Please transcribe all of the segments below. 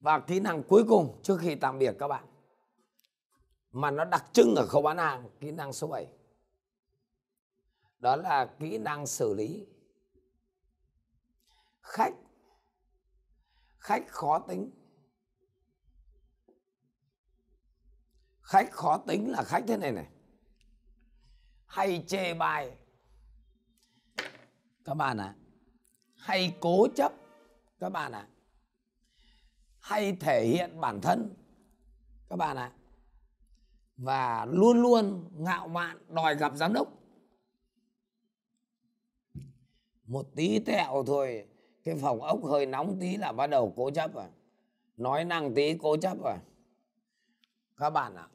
và kỹ năng cuối cùng trước khi tạm biệt các bạn mà nó đặc trưng ở khâu bán hàng kỹ năng số 7 đó là kỹ năng xử lý khách khách khó tính khách khó tính là khách thế này này hay chê bai các bạn ạ à, hay cố chấp các bạn ạ à, hay thể hiện bản thân các bạn ạ và luôn luôn ngạo mạn đòi gặp giám đốc một tí tẹo thôi cái phòng ốc hơi nóng tí là bắt đầu cố chấp rồi, à. nói năng tí cố chấp rồi, à. các bạn ạ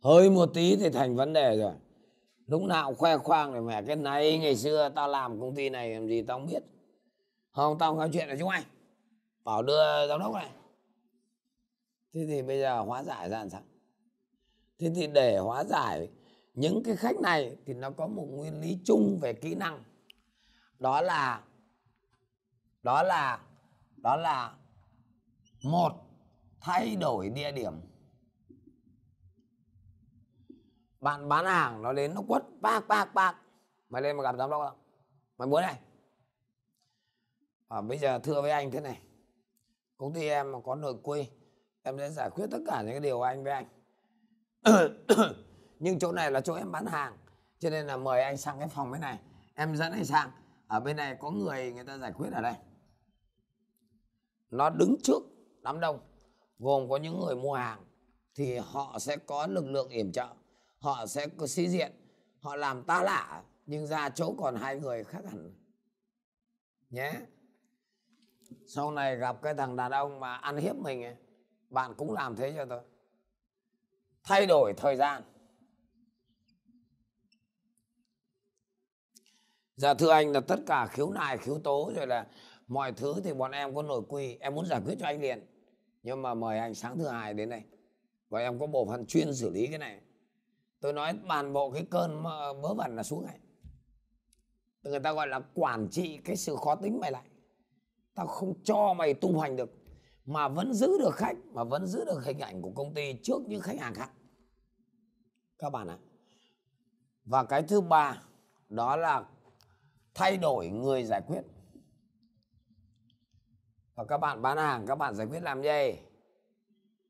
hơi một tí thì thành vấn đề rồi lúc nào khoe khoang rồi mẹ cái này ngày xưa tao làm công ty này làm gì tao không biết không tao không nói chuyện ở chúng mày bảo đưa giám đốc này thế thì bây giờ hóa giải ra làm sao thế thì để hóa giải những cái khách này thì nó có một nguyên lý chung về kỹ năng đó là đó là đó là một thay đổi địa điểm bạn bán hàng nó đến nó quất bác bác bác mày lên mà gặp giám đốc không mày muốn này à, bây giờ thưa với anh thế này công ty em mà có nội quy em sẽ giải quyết tất cả những cái điều anh với anh nhưng chỗ này là chỗ em bán hàng cho nên là mời anh sang cái phòng bên này em dẫn anh sang ở bên này có người người ta giải quyết ở đây nó đứng trước đám đông gồm có những người mua hàng thì họ sẽ có lực lượng yểm trợ họ sẽ có sĩ diện họ làm ta lạ nhưng ra chỗ còn hai người khác hẳn nhé sau này gặp cái thằng đàn ông mà ăn hiếp mình ấy, bạn cũng làm thế cho tôi thay đổi thời gian dạ thưa anh là tất cả khiếu nại khiếu tố rồi là mọi thứ thì bọn em có nội quy em muốn giải quyết cho anh liền nhưng mà mời anh sáng thứ hai đến đây và em có bộ phận chuyên xử lý cái này tôi nói toàn bộ cái cơn mớ vẩn là xuống này người ta gọi là quản trị cái sự khó tính mày lại tao không cho mày tung hoành được mà vẫn giữ được khách mà vẫn giữ được hình ảnh của công ty trước những khách hàng khác các bạn ạ và cái thứ ba đó là thay đổi người giải quyết và các bạn bán hàng các bạn giải quyết làm gì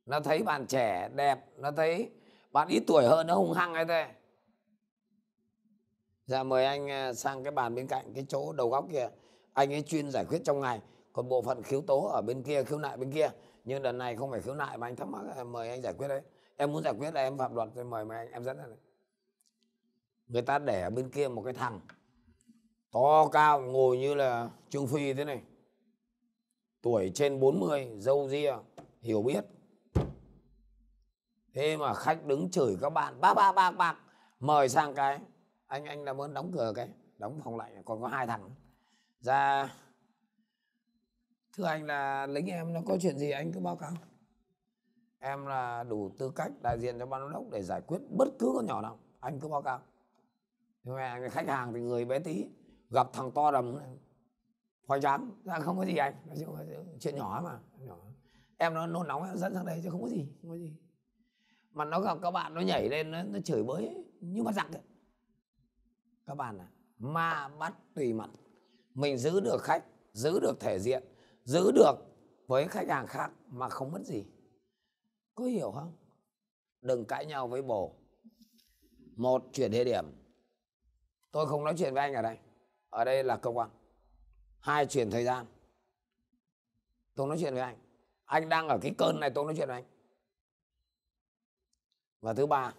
nó thấy bạn trẻ đẹp nó thấy bạn ít tuổi hơn nó hung hăng hay thế dạ mời anh à, sang cái bàn bên cạnh cái chỗ đầu góc kia anh ấy chuyên giải quyết trong ngày còn bộ phận khiếu tố ở bên kia khiếu nại bên kia nhưng lần này không phải khiếu nại mà anh thắc mắc em mời anh giải quyết đấy em muốn giải quyết là em phạm luật thì mời mà anh em dẫn ra này người ta để ở bên kia một cái thằng to cao ngồi như là trương phi thế này tuổi trên 40 dâu ria hiểu biết thế mà khách đứng chửi các bạn ba ba ba bạc mời sang cái anh anh làm ơn đóng cửa cái đóng phòng lại còn có hai thằng ra thưa anh là lính em nó có chuyện gì anh cứ báo cáo em là đủ tư cách đại diện cho ban giám đốc để giải quyết bất cứ con nhỏ nào anh cứ báo cáo mẹ khách hàng thì người bé tí gặp thằng to đầm hoài trắng ra không có gì anh chuyện nhỏ mà nhỏ. em nó nôn nóng em dẫn sang đây chứ không có gì không có gì mà nó gặp các bạn nó nhảy lên nó, nó chửi bới như bắt giặc ấy. các bạn à ma bắt tùy mặt mình giữ được khách giữ được thể diện giữ được với khách hàng khác mà không mất gì có hiểu không đừng cãi nhau với bồ một chuyển địa điểm tôi không nói chuyện với anh ở đây ở đây là cơ quan hai chuyển thời gian tôi nói chuyện với anh anh đang ở cái cơn này tôi nói chuyện với anh và thứ ba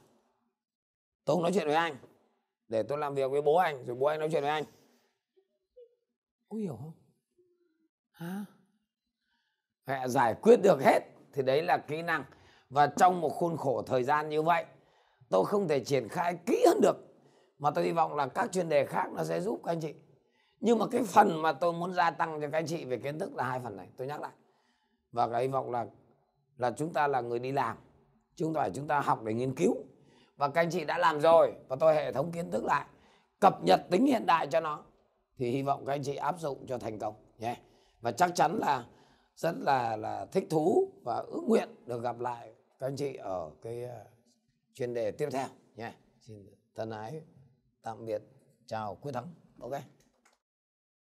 tôi nói chuyện với anh để tôi làm việc với bố anh rồi bố anh nói chuyện với anh có hiểu không à, giải quyết được hết thì đấy là kỹ năng và trong một khuôn khổ thời gian như vậy tôi không thể triển khai kỹ hơn được mà tôi hy vọng là các chuyên đề khác nó sẽ giúp các anh chị nhưng mà cái phần mà tôi muốn gia tăng cho các anh chị về kiến thức là hai phần này tôi nhắc lại và cái hy vọng là là chúng ta là người đi làm chúng ta phải chúng ta học để nghiên cứu và các anh chị đã làm rồi và tôi hệ thống kiến thức lại cập nhật tính hiện đại cho nó thì hy vọng các anh chị áp dụng cho thành công nhé yeah và chắc chắn là rất là là thích thú và ước nguyện được gặp lại các anh chị ở cái à, chuyên đề tiếp theo nhé xin thân ái tạm biệt chào quyết thắng ok